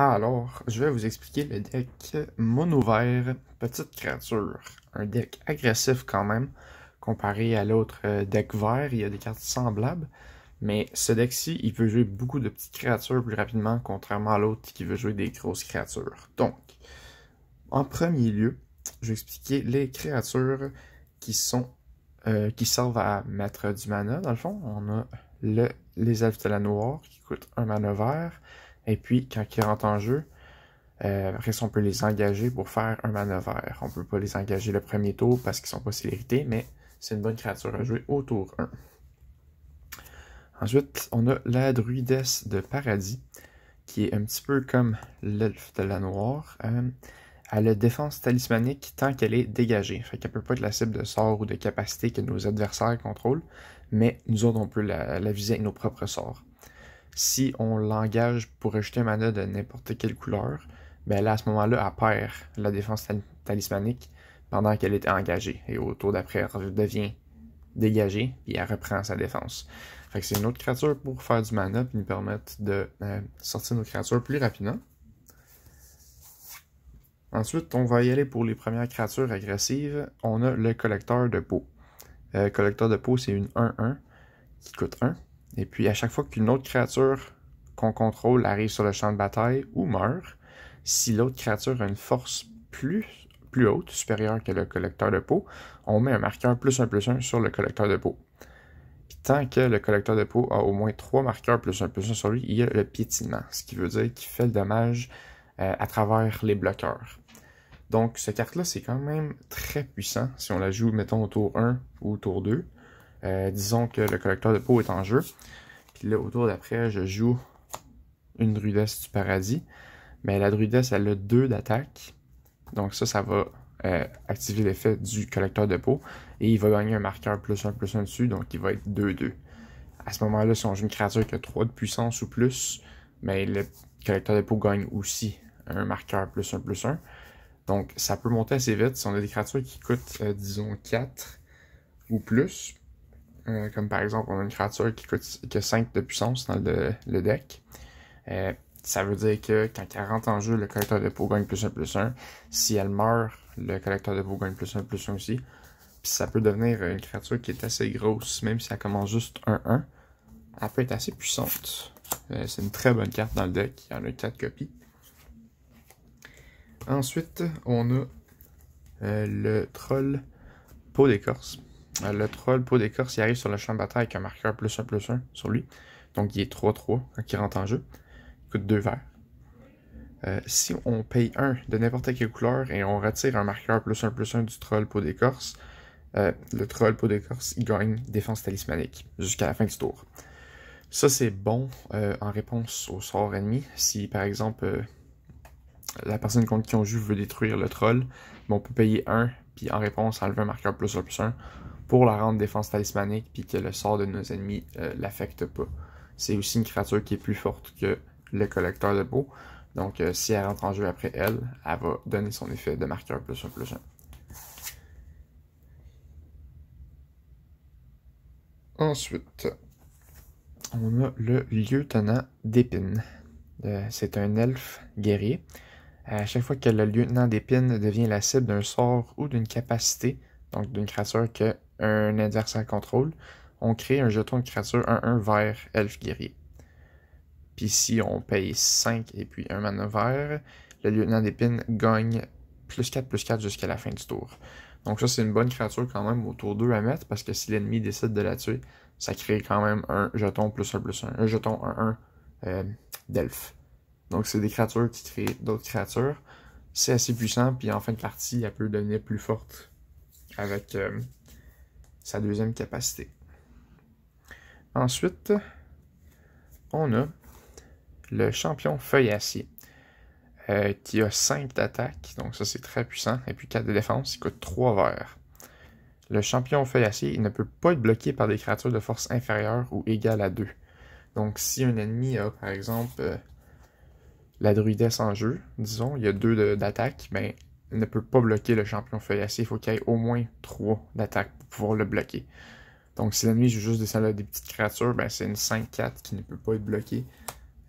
Alors, je vais vous expliquer le deck mono vert petite créature. Un deck agressif quand même, comparé à l'autre euh, deck vert, il y a des cartes semblables. Mais ce deck-ci, il peut jouer beaucoup de petites créatures plus rapidement, contrairement à l'autre qui veut jouer des grosses créatures. Donc, en premier lieu, je vais expliquer les créatures qui sont euh, qui servent à mettre du mana, dans le fond. On a le, les elfes de la noire qui coûtent un mana vert et puis, quand ils rentrent en jeu, euh, on peut les engager pour faire un manœuvre. On peut pas les engager le premier tour parce qu'ils sont pas célérités, mais c'est une bonne créature à jouer au tour 1. Ensuite, on a la druidesse de paradis, qui est un petit peu comme l'elfe de la noire. Euh, elle a défense talismanique tant qu'elle est dégagée. Fait qu'elle peut pas être la cible de sort ou de capacité que nos adversaires contrôlent, mais nous autres, on peut la, la viser avec nos propres sorts si on l'engage pour ajouter un mana de n'importe quelle couleur, ben à ce moment-là, elle perd la défense talismanique pendant qu'elle était engagée. Et au tour d'après, elle devient dégagée, puis elle reprend sa défense. c'est une autre créature pour faire du mana, et nous permettre de euh, sortir nos créatures plus rapidement. Ensuite, on va y aller pour les premières créatures agressives. On a le collecteur de peau. Le euh, collecteur de peau, c'est une 1-1 qui coûte 1. Et puis à chaque fois qu'une autre créature qu'on contrôle arrive sur le champ de bataille ou meurt, si l'autre créature a une force plus, plus haute, supérieure que le collecteur de peau, on met un marqueur plus un plus un sur le collecteur de peau. tant que le collecteur de peau a au moins trois marqueurs plus un plus un sur lui, il y a le piétinement, ce qui veut dire qu'il fait le dommage euh, à travers les bloqueurs. Donc cette carte-là, c'est quand même très puissant si on la joue, mettons, au tour 1 ou au tour 2. Euh, disons que le collecteur de peau est en jeu. Puis là, autour d'après, je joue une druidesse du paradis. Mais la druidesse, elle a 2 d'attaque. Donc ça, ça va euh, activer l'effet du collecteur de peau. Et il va gagner un marqueur plus 1 plus 1 dessus, donc il va être 2-2. À ce moment-là, si on joue une créature qui a 3 de puissance ou plus, mais le collecteur de peau gagne aussi un marqueur plus 1 plus 1. Donc ça peut monter assez vite. Si on a des créatures qui coûtent, euh, disons, 4 ou plus, euh, comme par exemple, on a une créature qui coûte a 5 de puissance dans le, deck. Euh, ça veut dire que quand elle rentre en jeu, le collecteur de peau gagne plus 1 plus 1. Si elle meurt, le collecteur de peau gagne plus 1 plus 1 aussi. Puis ça peut devenir une créature qui est assez grosse, même si elle commence juste 1-1. Elle peut être assez puissante. Euh, c'est une très bonne carte dans le deck. Il y en a 4 copies. Ensuite, on a le troll peau d'écorce. Euh, le troll peau d'écorce, il arrive sur le champ de bataille avec un marqueur plus 1 plus 1 sur lui. Donc il est 3-3 quand il rentre en jeu. Il coûte 2 verts. Euh, si on paye 1 de n'importe quelle couleur et on retire un marqueur plus 1 plus 1 du troll peau d'écorce, euh, le troll peau d'écorce, il gagne défense talismanique jusqu'à la fin du tour. Ça, c'est bon en réponse au sort ennemi. Si, par exemple, la personne contre qui on joue veut détruire le troll, on peut payer 1 puis en réponse, enlever un marqueur plus 1 plus 1, pour la rendre défense talismanique, puis que le sort de nos ennemis euh, l'affecte pas. C'est aussi une créature qui est plus forte que le collecteur de peau. Donc, euh, si elle rentre en jeu après elle, elle va donner son effet de marqueur plus un plus un. Ensuite, on a le lieutenant d'épine. Euh, c'est un elfe guerrier. À chaque fois que le lieutenant d'épine devient la cible d'un sort ou d'une capacité, donc d'une créature que un adversaire contrôle, on crée un jeton de créature 1-1 vert elf guerrier. Puis si on paye 5 et puis un mana vert. Le lieutenant d'épine gagne plus 4 plus 4 jusqu'à la fin du tour. Donc ça, c'est une bonne créature quand même au tour 2 à mettre parce que si l'ennemi décide de la tuer, ça crée quand même un jeton plus 1 plus 1, un jeton 1-1 euh, d'elfe. Donc c'est des créatures qui créent d'autres créatures. C'est assez puissant, puis en fin de partie, elle peut devenir plus forte avec euh, sa deuxième capacité. Ensuite, on a le champion feuillacier euh, qui a 5 d'attaque, donc ça c'est très puissant, et puis 4 de défense, il coûte 3 verres. Le champion feuillacier il ne peut pas être bloqué par des créatures de force inférieure ou égale à 2. Donc si un ennemi a par exemple euh, la druidesse en jeu, disons, il y a 2 d'attaque, mais ben, ne peut pas bloquer le champion feuillacé. Il faut qu'il y ait au moins 3 d'attaque pour pouvoir le bloquer. Donc si l'ennemi joue juste des salades des petites créatures, ben, c'est une 5-4 qui ne peut pas être bloquée.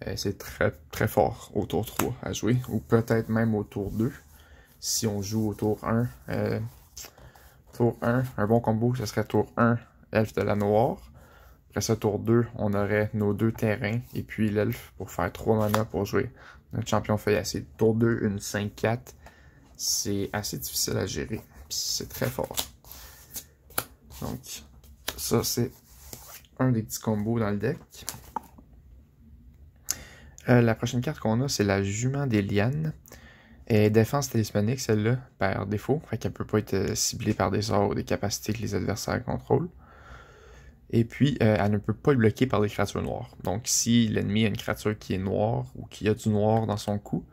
Euh, c'est très très fort au tour 3 à jouer. Ou peut-être même au tour 2. Si on joue au tour 1. Euh, tour 1, un bon combo, ce serait tour 1, elfe de la noire. Après ça, tour 2, on aurait nos deux terrains et puis l'elfe pour faire 3 mana pour jouer notre champion feuillacé. Tour 2, une 5-4 c'est assez difficile à gérer. C'est très fort. Donc, ça, c'est un des petits combos dans le deck. Euh, la prochaine carte qu'on a, c'est la Jument des Lianes. Et défense talismanique, celle-là, par défaut. Fait ne peut pas être euh, ciblée par des sorts ou des capacités que les adversaires contrôlent. Et puis, euh, elle ne peut pas être bloquée par des créatures noires. Donc, si l'ennemi a une créature qui est noire ou qui a du noir dans son cou,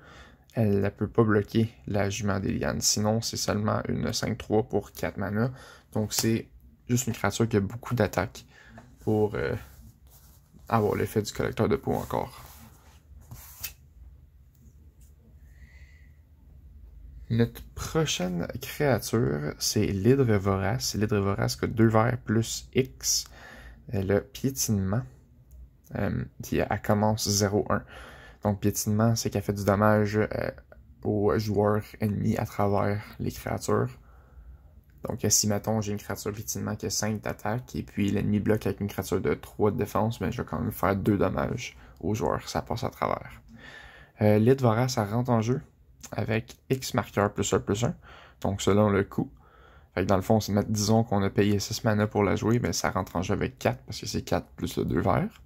elle ne peut pas bloquer la jument des Sinon, c'est seulement une 5-3 pour 4 mana. Donc, c'est juste une créature qui a beaucoup d'attaques pour euh, avoir l'effet du collecteur de peau encore. Notre prochaine créature, c'est l'hydre vorace. L'hydre vorace a 2 verres plus X. Elle a piétinement. Euh, qui elle commence 0-1. Donc, piétinement, c'est qu'elle fait du dommage euh, aux joueurs ennemis à travers les créatures. Donc, euh, si, mettons, j'ai une créature piétinement qui a 5 d'attaque et puis l'ennemi bloque avec une créature de 3 de défense, mais ben, je vais quand même faire 2 dommages aux joueurs. Ça passe à travers. Euh, ça rentre en jeu avec X marqueur plus 1 plus 1. Donc, selon le coût. Fait dans le fond, disons qu'on a payé 6 mana pour la jouer, mais ben, ça rentre en jeu avec 4 parce que c'est 4 plus le 2 verts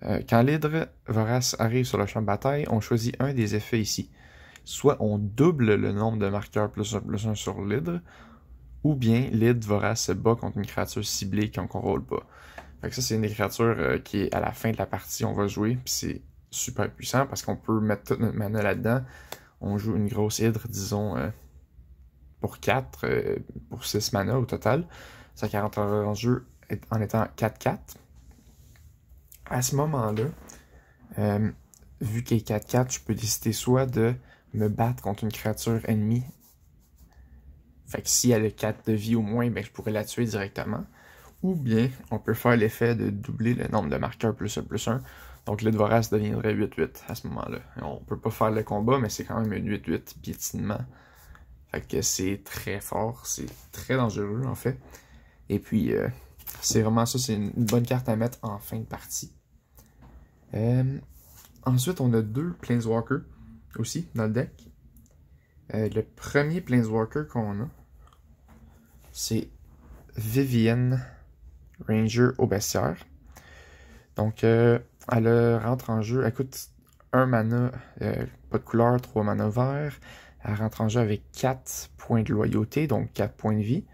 quand euh, l'hydre vorace arrive sur le champ de bataille, on choisit un des effets ici. Soit on double le nombre de marqueurs plus 1 plus 1 sur l'hydre, ou bien l'hydre vorace se bat contre une créature ciblée qu'on contrôle pas. ça, c'est une créature euh, qui est à la fin de la partie, on va jouer, puis c'est super puissant parce qu'on peut mettre toute notre mana là-dedans. On joue une grosse hydre, disons, euh, pour 4, pour 6 mana au total. Ça heures en jeu en étant 4-4 à ce moment-là, euh, vu qu'il est 4-4, je peux décider soit de me battre contre une créature ennemie. Fait que si elle a 4 de vie au moins, ben, je pourrais la tuer directement. Ou bien, on peut faire l'effet de doubler le nombre de marqueurs plus 1 plus 1. Donc le deviendrait 8-8 à ce moment-là. On peut pas faire le combat, mais c'est quand même un 8-8 piétinement. Fait que c'est très fort, c'est très dangereux en fait. Et puis, euh, c'est vraiment ça, c'est une bonne carte à mettre en fin de partie. Euh, ensuite, on a deux planeswalkers aussi dans le deck. Euh, le premier Planeswalker qu'on a, c'est Vivienne Ranger au Donc, euh, elle rentre en jeu, elle coûte un mana, pas de couleur, trois mana vert. Elle rentre en jeu avec 4 points de loyauté, donc 4 points de vie.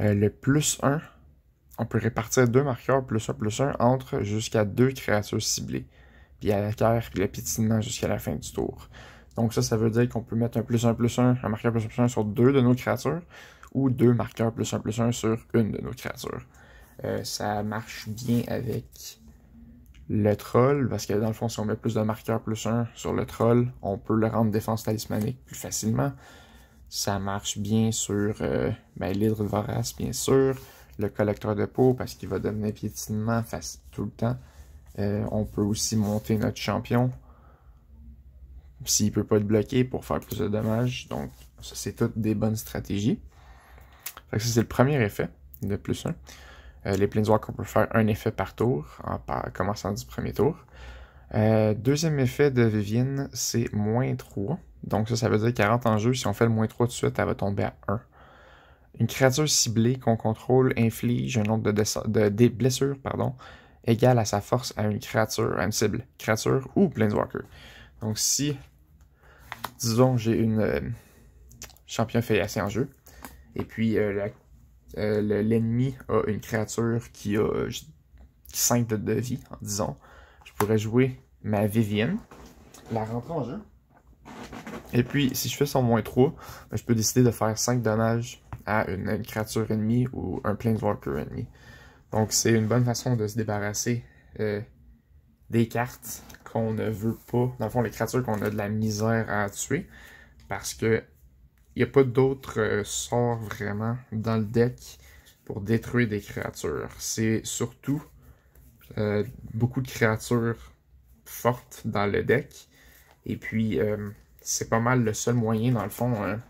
le plus 1 on peut répartir deux marqueurs plus un plus un entre jusqu'à deux créatures ciblées. Puis à la terre' puis la jusqu'à la fin du tour. Donc ça, ça veut dire qu'on peut mettre un plus un plus un, un marqueur plus un plus un sur deux de nos créatures, ou deux marqueurs plus un plus un sur une de nos créatures. Euh, ça marche bien avec le troll, parce que dans le fond, si on met plus de marqueurs plus un sur le troll, on peut le rendre défense talismanique plus facilement. Ça marche bien sur euh, ben, bien sûr le collecteur de peau parce qu'il va devenir piétinement face tout le temps. Euh, on peut aussi monter notre champion s'il ne peut pas être bloqué pour faire plus de dommages. Donc, ça, c'est toutes des bonnes stratégies. ça, c'est le premier effet de plus 1. Euh, les qu'on peut faire un effet par tour, en commençant du premier tour. Euh, deuxième effet de Vivienne, c'est moins 3. Donc ça, ça veut dire 40 en jeu. Si on fait le moins 3 tout de suite, elle va tomber à 1. Une créature ciblée qu'on contrôle inflige un nombre de, blessures pardon, égal à sa force à une créature, à une cible, créature ou planeswalker. Donc si, disons, j'ai une euh, champion champion assez en jeu, et puis euh, euh, l'ennemi a une créature qui a 5 de, vie, disons, je pourrais jouer ma Vivienne, la rentrer en jeu, et puis si je fais son moins 3, ben, je peux décider de faire 5 dommages à une, créature ennemie ou un walker ennemi. Donc c'est une bonne façon de se débarrasser euh, des cartes qu'on ne veut pas. Dans le fond, les créatures qu'on a de la misère à tuer. Parce que il n'y a pas d'autres euh, sorts vraiment dans le deck pour détruire des créatures. C'est surtout euh, beaucoup de créatures fortes dans le deck. Et puis c'est pas mal le seul moyen, dans le fond, hein,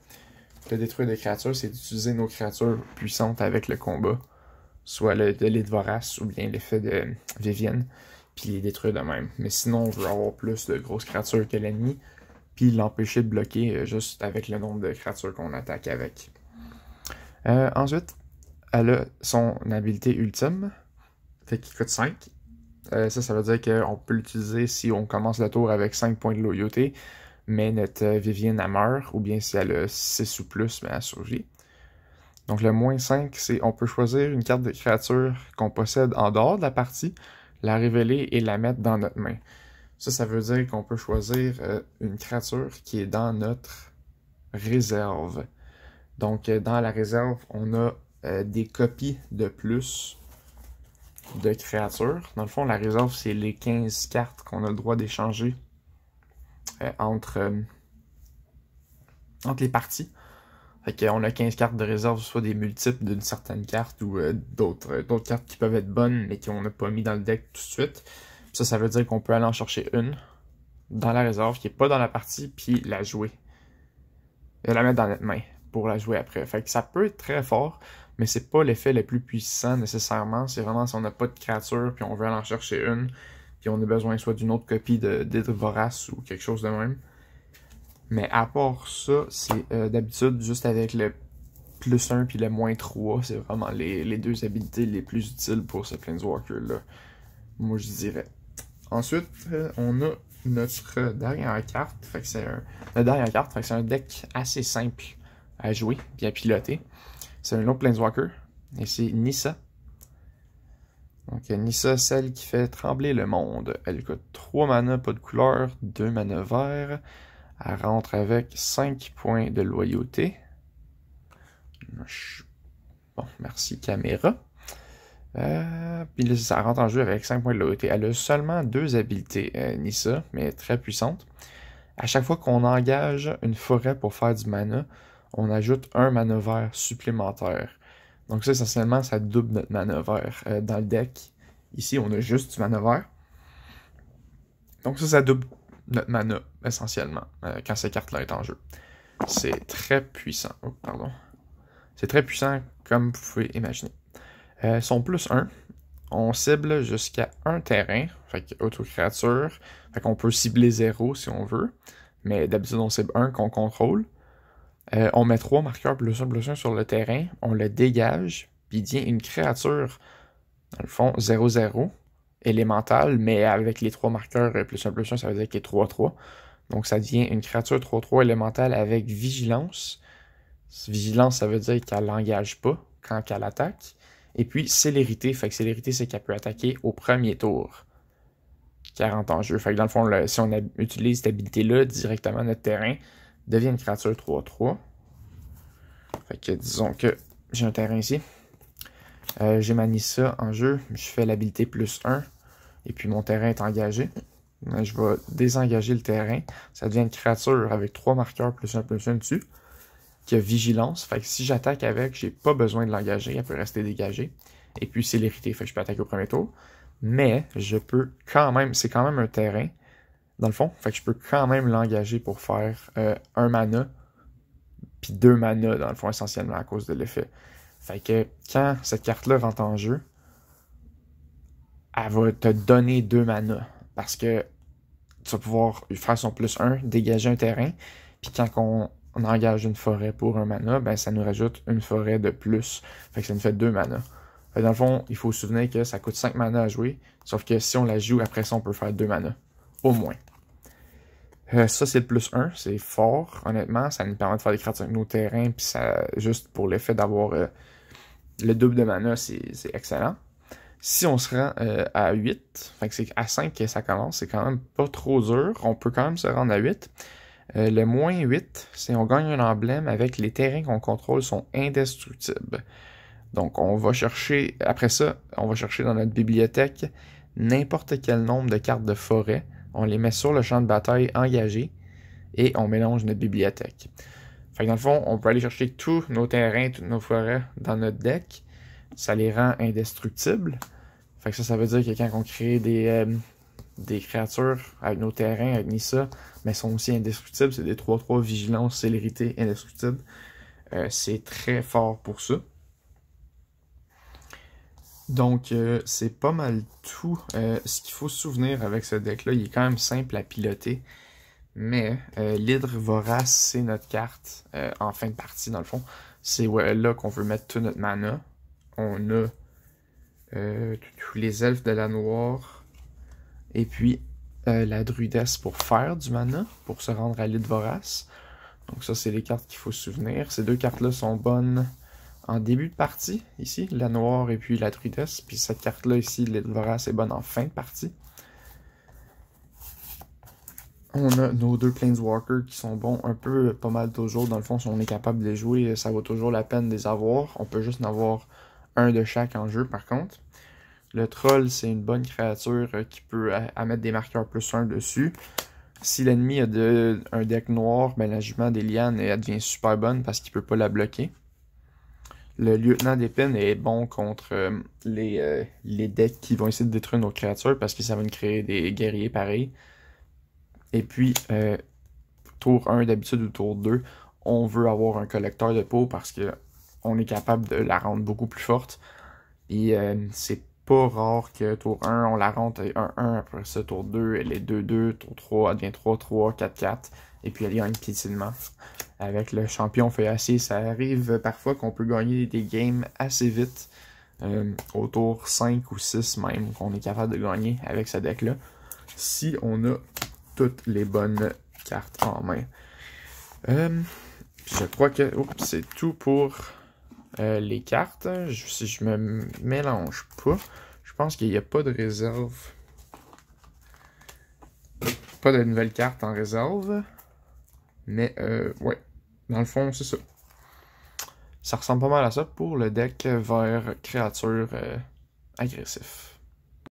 de détruire des créatures, c'est d'utiliser nos créatures puissantes avec le combat. Soit le délit de Vorace ou bien l'effet de euh, Vivienne, puis les détruire de même. Mais sinon, on veut avoir plus de grosses créatures que l'ennemi, puis l'empêcher de bloquer euh, juste avec le nombre de créatures qu'on attaque avec. Euh, ensuite, elle a son habilité ultime, fait qu'il coûte 5. ça, ça veut dire qu'on peut l'utiliser si on commence le tour avec 5 points de loyauté, mais notre Vivienne meurt, ou bien si elle a 6 ou plus, mais elle survécu. Donc le moins 5, c'est on peut choisir une carte de créature qu'on possède en dehors de la partie, la révéler et la mettre dans notre main. Ça, ça veut dire qu'on peut choisir euh, une créature qui est dans notre réserve. Donc euh, dans la réserve, on a euh, des copies de plus de créatures. Dans le fond, la réserve, c'est les 15 cartes qu'on a le droit d'échanger euh, entre, les parties. on a 15 cartes de réserve, soit des multiples d'une certaine carte ou euh, euh, d'autres cartes qui peuvent être bonnes mais qu'on n'a pas mis dans le deck tout de suite. ça, ça veut dire qu'on peut aller en chercher une dans la réserve qui n'est pas dans la partie puis la jouer. Et la mettre dans notre main pour la jouer après. Fait que ça peut être très fort, mais c'est pas l'effet le plus puissant nécessairement. C'est vraiment si on n'a pas de créature puis on veut aller en chercher une, puis on a besoin soit d'une autre copie de Vorace ou quelque chose de même. Mais à part ça, c'est euh, d'habitude juste avec le plus 1 puis le moins 3, c'est vraiment les, deux habilités les plus utiles pour ce Planeswalker-là. Moi, je dirais. Ensuite, euh, on a notre dernière carte. Fait que c'est un, carte, c'est un deck assez simple à jouer et à piloter. C'est un autre Planeswalker, et c'est Nissa. Nissa, celle qui fait trembler le monde. Elle coûte 3 mana, pas de couleur, 2 mana vert. Elle rentre avec 5 points de loyauté. Bon, merci caméra. Euh, puis ça rentre en jeu avec 5 points de loyauté. Elle a seulement deux habiletés euh, Nissa, mais très puissante. À chaque fois qu'on engage une forêt pour faire du mana, on ajoute un vert supplémentaire. Donc ça, essentiellement, ça double notre manœuvre euh, dans le deck. Ici, on a juste du manœuvre. Donc ça, ça double notre mana, essentiellement, euh, quand cette carte-là est en jeu. C'est très puissant. Oh, pardon. C'est très puissant, comme vous pouvez imaginer. Euh, son plus 1, on cible jusqu'à un terrain, fait auto-créature, fait qu'on peut cibler 0 si on veut, mais d'habitude on cible 1 qu'on contrôle. Euh, on met trois marqueurs plus 1, plus 1 sur le terrain, on le dégage, puis il devient une créature, dans le fond, 0-0, élémentale, mais avec les trois marqueurs euh, plus 1, plus 1, ça veut dire qu'il est 3-3. Donc ça devient une créature 3-3 élémentale avec vigilance. Vigilance, ça veut dire qu'elle n'engage pas quand elle attaque. Et puis célérité, fait que célérité, c'est qu'elle peut attaquer au premier tour. 40 en jeu. Fait que dans le fond, si on utilise cette habilité-là directement à notre terrain, devient une créature 3-3. Fait que disons que j'ai un terrain ici. Euh, j'ai manie ça en jeu. Je fais l'habilité plus 1. Et puis mon terrain est engagé. Je vais désengager le terrain. Ça devient une créature avec 3 marqueurs plus 1 plus 1 dessus. Qui a vigilance. Fait que si j'attaque avec, j'ai pas besoin de l'engager. Elle peut rester dégagée. Et puis c'est l'hérité. Fait que je peux attaquer au premier tour. Mais je peux quand même. C'est quand même un terrain dans le fond. Fait que je peux quand même l'engager pour faire euh, un mana, puis deux mana dans le fond, essentiellement à cause de l'effet. Fait que quand cette carte-là rentre en jeu, elle va te donner deux mana, Parce que tu vas pouvoir faire son plus 1, dégager un terrain. Puis quand on, engage une forêt pour un mana, ben ça nous rajoute une forêt de plus. Fait que ça nous fait deux mana. dans le fond, il faut se souvenir que ça coûte 5 mana à jouer. Sauf que si on la joue après ça, on peut faire deux mana, Au moins. Euh, ça, c'est le plus 1. C'est fort, honnêtement. Ça nous permet de faire des créatures avec nos terrains. Puis ça, juste pour l'effet d'avoir euh, le double de mana, c'est excellent. Si on se rend euh, à 8, c'est à 5 que ça commence, c'est quand même pas trop dur. On peut quand même se rendre à 8. le moins 8, c'est on gagne un emblème avec les terrains qu'on contrôle sont indestructibles. Donc on va chercher, après ça, on va chercher dans notre bibliothèque n'importe quel nombre de cartes de forêt on les met sur le champ de bataille engagé et on mélange notre bibliothèque. Fait que dans le fond, on peut aller chercher tous nos terrains, toutes nos forêts dans notre deck. Ça les rend indestructibles. Fait que ça, ça veut dire que quand on crée des, euh, des créatures avec nos terrains, avec Nissa, mais sont aussi indestructibles. C'est des 3-3 vigilance, célérité, indestructible. Euh, c'est très fort pour ça. Donc, euh, c'est pas mal tout. Euh, ce qu'il faut se souvenir avec ce deck-là, il est quand même simple à piloter. Mais euh, l'hydre vorace, c'est notre carte en fin de partie, dans le fond. C'est là qu'on veut mettre tout notre mana. On a tous les elfes de la noire. Et puis, la druidesse pour faire du mana, pour se rendre à l'hydre vorace. Donc ça, c'est les cartes qu'il faut se souvenir. Ces deux cartes-là sont bonnes en début de partie, ici, la noire et puis la druidesse. Puis cette carte-là, ici, l'Edvoras assez bonne en fin de partie. On a nos deux Planeswalkers qui sont bons un peu euh, pas mal toujours. Dans le fond, si on est capable de les jouer, euh, ça vaut toujours la peine de les avoir. On peut juste en avoir un de chaque en jeu, par contre. Le troll, c'est une bonne créature euh, qui peut à mettre des marqueurs plus 1 dessus. Si l'ennemi a de, un deck noir, ben, la jument des lianes devient super bonne parce qu'il ne peut pas la bloquer le lieutenant d'épine est bon contre euh, les, euh, les, decks qui vont essayer de détruire nos créatures parce que ça va nous créer des guerriers pareils. Et puis, euh, tour 1 d'habitude ou tour 2, on veut avoir un collecteur de peau parce que on est capable de la rendre beaucoup plus forte. Et c'est rare que tour 1, on la rentre à 1-1, après ça, tour 2, elle est 2-2, tour 3, elle devient 3-3, 4-4, et puis elle gagne piétinement. Avec le champion feuillassier ça arrive parfois qu'on peut gagner des games assez vite, euh, au tour 5 ou 6 même, qu'on est capable de gagner avec ce deck-là, si on a toutes les bonnes cartes en main. Euh, je crois que c'est tout pour euh, les cartes. Je, si je me mélange pas, je pense qu'il n'y a pas de réserve. Pas de nouvelles cartes en réserve. Mais euh, ouais, dans le fond, c'est ça. Ça ressemble pas mal à ça pour le deck vers créature euh, agressifs.